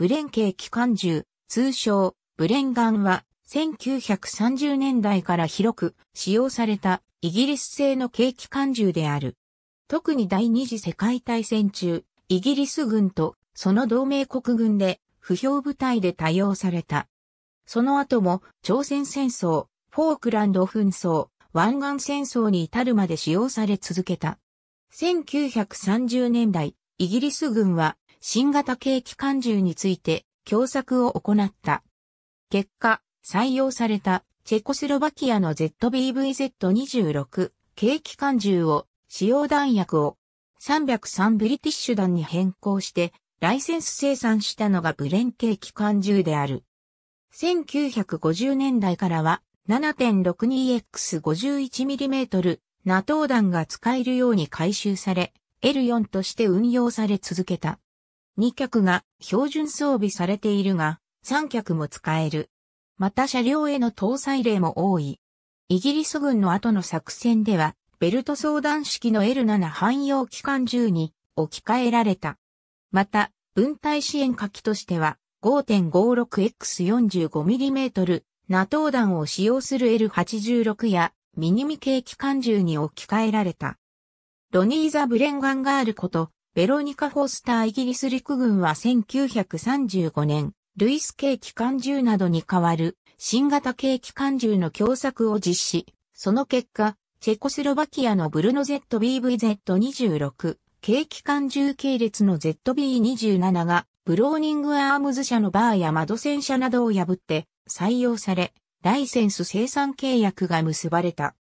ブレン系機関銃、通称、ブレンガンは、1930年代から広く使用されたイギリス製の軽機関銃である。特に第二次世界大戦中、イギリス軍とその同盟国軍で不評部隊で多用された。その後も朝鮮戦争、フォークランド紛争、湾岸戦争に至るまで使用され続けた。1930年代、イギリス軍は新型軽機関銃について共作を行った。結果、採用されたチェコスロバキアの ZBVZ26 軽機関銃を使用弾薬を303ブリティッシュ弾に変更してライセンス生産したのがブレン軽機関銃である。1950年代からは 7.62X51mm ナトー弾が使えるように回収され、L4 として運用され続けた。2脚が標準装備されているが、3脚も使える。また車両への搭載例も多い。イギリス軍の後の作戦では、ベルト相談式の L7 汎用機関銃に置き換えられた。また、分隊支援火器としては、5.56X45mm ナト弾を使用する L86 やミニミ系機関銃に置き換えられた。ロニー・ザ・ブレンガンガールことベロニカ・フォースターイギリス陸軍は1935年、ルイス系機関銃などに代わる新型系機関銃の共作を実施。その結果、チェコスロバキアのブルノ ZBVZ26 系機関銃系列の ZB27 がブローニングアームズ社のバーや窓戦車などを破って採用され、ライセンス生産契約が結ばれた。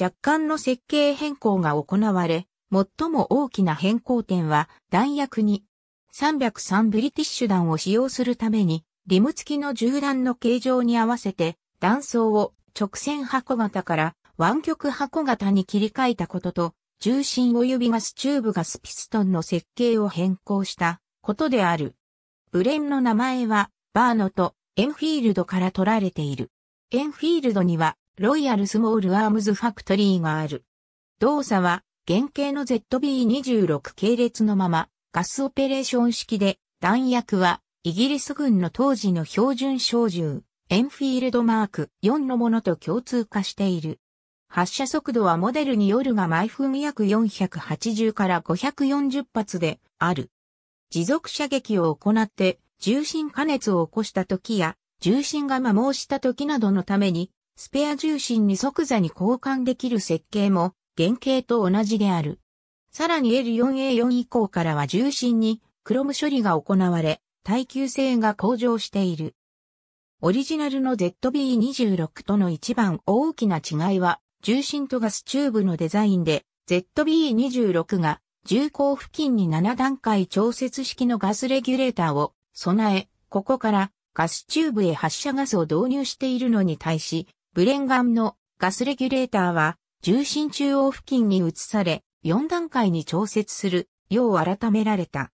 若干の設計変更が行われ、最も大きな変更点は弾薬に303ブリティッシュ弾を使用するためにリム付きの銃弾の形状に合わせて弾倉を直線箱型から湾曲箱型に切り替えたことと重心及びガスチューブガスピストンの設計を変更したことである。ブレンの名前はバーノとエンフィールドから取られている。エンフィールドにはロイヤルスモールアームズファクトリーがある。動作は原型の ZB26 系列のまま、ガスオペレーション式で、弾薬は、イギリス軍の当時の標準小銃、エンフィールドマーク4のものと共通化している。発射速度はモデルによるが毎分約480から540発である。持続射撃を行って重心加熱を起こした時や重心が摩耗した時などのためにスペア重心に即座に交換できる設計も原型と同じである。さらに L4A4 以降からは重心にクロム処理が行われ、耐久性が向上している。オリジナルの ZB26 との一番大きな違いは、重心とガスチューブのデザインで、ZB26 が重厚付近に7段階調節式のガスレギュレーターを備え、ここからガスチューブへ発射ガスを導入しているのに対し、ブレンガンのガスレギュレーターは重心中央付近に移され、4段階に調節するよう改められた。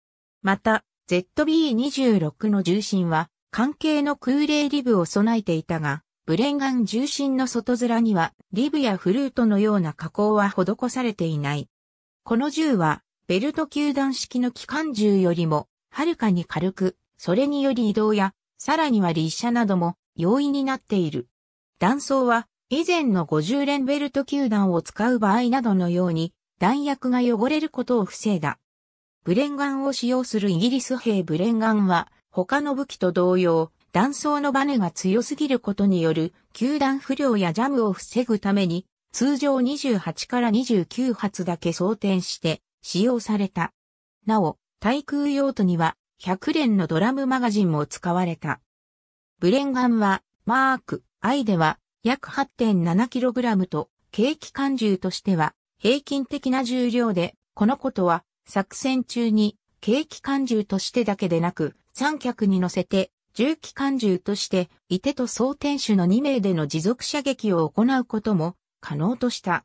また、ZB26 の重心は、関係の空冷リブを備えていたが、ブレンガン重心の外面には、リブやフルートのような加工は施されていない。この銃は、ベルト球団式の機関銃よりも、はるかに軽く、それにより移動や、さらには立射なども容易になっている。弾倉は以前の50連ベルト球団を使う場合などのように弾薬が汚れることを防いだ。ブレンガンを使用するイギリス兵ブレンガンは他の武器と同様、弾倉のバネが強すぎることによる球団不良やジャムを防ぐために通常28から29発だけ装填して使用された。なお、対空用途には100連のドラムマガジンも使われた。ブレンガンはマーク、アイでは約 8.7kg と、軽機関銃としては、平均的な重量で、このことは、作戦中に、軽機関銃としてだけでなく、三脚に乗せて、重機関銃として、いてと総天守の2名での持続射撃を行うことも可能とした。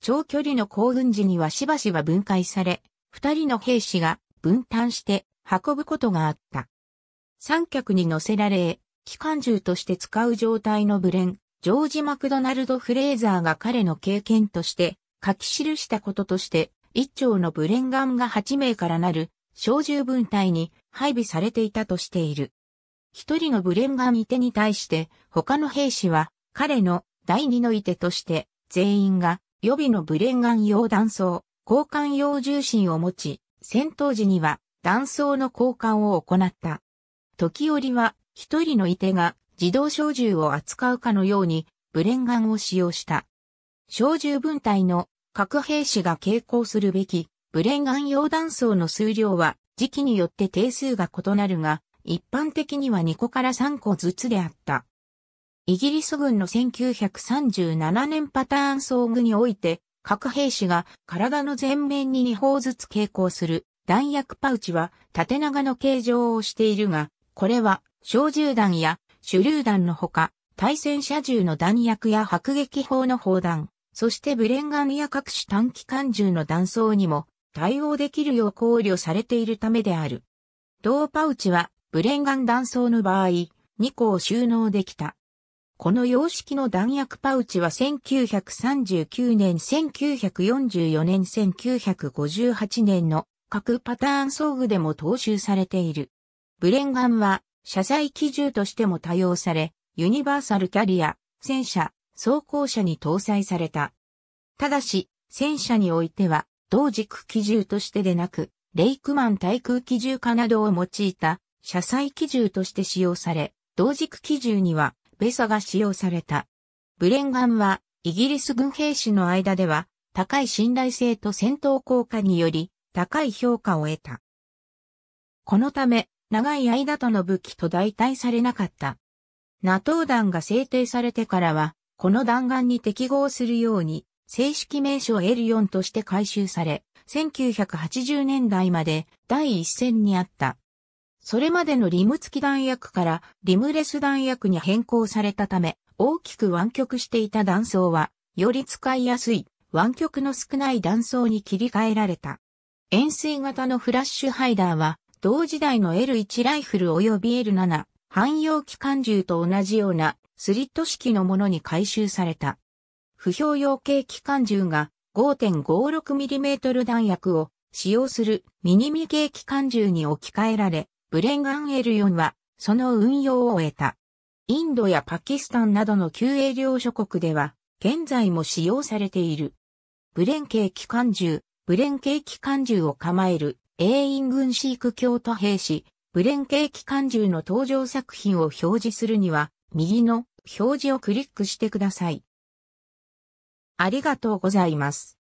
長距離の行軍時にはしばしば分解され、二人の兵士が分担して運ぶことがあった。三脚に乗せられ、機関銃として使う状態のブレン、ジョージ・マクドナルド・フレーザーが彼の経験として書き記したこととして、一丁のブレンガンが8名からなる小銃分隊に配備されていたとしている。一人のブレンガン射手に対して他の兵士は彼の第二の射手として全員が予備のブレンガン用弾倉、交換用重心を持ち、戦闘時には弾倉の交換を行った。時折は一人の射手が自動小銃を扱うかのように、ブレンガンを使用した。小銃分隊の核兵士が携行するべき、ブレンガン溶弾層の数量は、時期によって定数が異なるが、一般的には2個から3個ずつであった。イギリス軍の1937年パターン装具において、核兵士が体の前面に2砲ずつ携行する弾薬パウチは縦長の形状をしているが、これは小銃弾や手榴弾のほか、対戦車銃の弾薬や迫撃砲の砲弾、そしてブレンガンや各種短期間銃の弾倉にも対応できるよう考慮されているためである。同パウチはブレンガン弾倉の場合、2個を収納できた。この様式の弾薬パウチは1939年、1944年、1958年の各パターン装具でも踏襲されている。ブレンガンは車載機銃としても多用され、ユニバーサルキャリア、戦車、装甲車に搭載された。ただし、戦車においては、同軸機銃としてでなく、レイクマン対空機銃化などを用いた、車載機銃として使用され、同軸機銃には、ベサが使用された。ブレンガンは、イギリス軍兵士の間では、高い信頼性と戦闘効果により、高い評価を得た。このため、長い間との武器と代替されなかった。NATO 弾が制定されてからは、この弾丸に適合するように、正式名称 L4 として改修され、1980年代まで第一線にあった。それまでのリム付き弾薬からリムレス弾薬に変更されたため、大きく湾曲していた弾倉は、より使いやすい湾曲の少ない弾倉に切り替えられた。円錐型のフラッシュハイダーは、同時代の L1 ライフル及び L7 汎用機関銃と同じようなスリット式のものに回収された。不評用系機関銃が 5.56mm 弾薬を使用するミニミ系機関銃に置き換えられ、ブレンガン L4 はその運用を終えた。インドやパキスタンなどの旧営領諸国では現在も使用されている。ブレン系機関銃、ブレン系機関銃を構える英印軍シーク教徒兵士、ブレンケー機関銃の登場作品を表示するには、右の表示をクリックしてください。ありがとうございます。